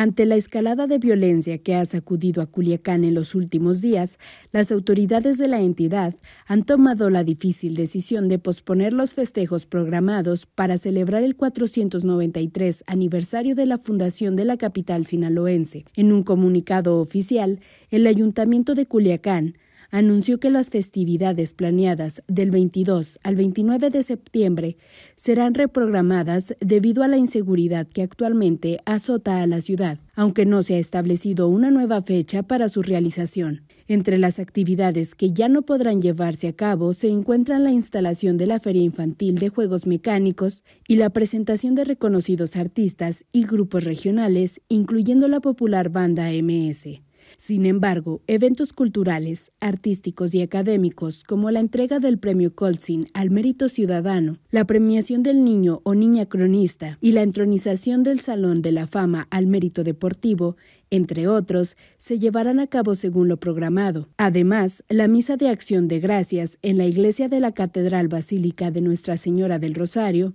Ante la escalada de violencia que ha sacudido a Culiacán en los últimos días, las autoridades de la entidad han tomado la difícil decisión de posponer los festejos programados para celebrar el 493 aniversario de la fundación de la capital sinaloense. En un comunicado oficial, el Ayuntamiento de Culiacán anunció que las festividades planeadas del 22 al 29 de septiembre serán reprogramadas debido a la inseguridad que actualmente azota a la ciudad, aunque no se ha establecido una nueva fecha para su realización. Entre las actividades que ya no podrán llevarse a cabo se encuentran la instalación de la Feria Infantil de Juegos Mecánicos y la presentación de reconocidos artistas y grupos regionales, incluyendo la popular banda MS. Sin embargo, eventos culturales, artísticos y académicos como la entrega del premio Colsin al mérito ciudadano, la premiación del niño o niña cronista y la entronización del Salón de la Fama al mérito deportivo, entre otros, se llevarán a cabo según lo programado. Además, la misa de acción de gracias en la iglesia de la Catedral Basílica de Nuestra Señora del Rosario,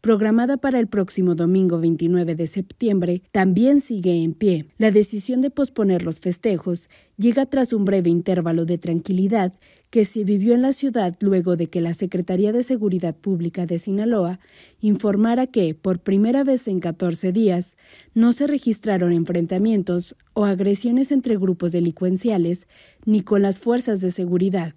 programada para el próximo domingo 29 de septiembre, también sigue en pie. La decisión de posponer los festejos llega tras un breve intervalo de tranquilidad que se vivió en la ciudad luego de que la Secretaría de Seguridad Pública de Sinaloa informara que, por primera vez en 14 días, no se registraron enfrentamientos o agresiones entre grupos delincuenciales ni con las fuerzas de seguridad.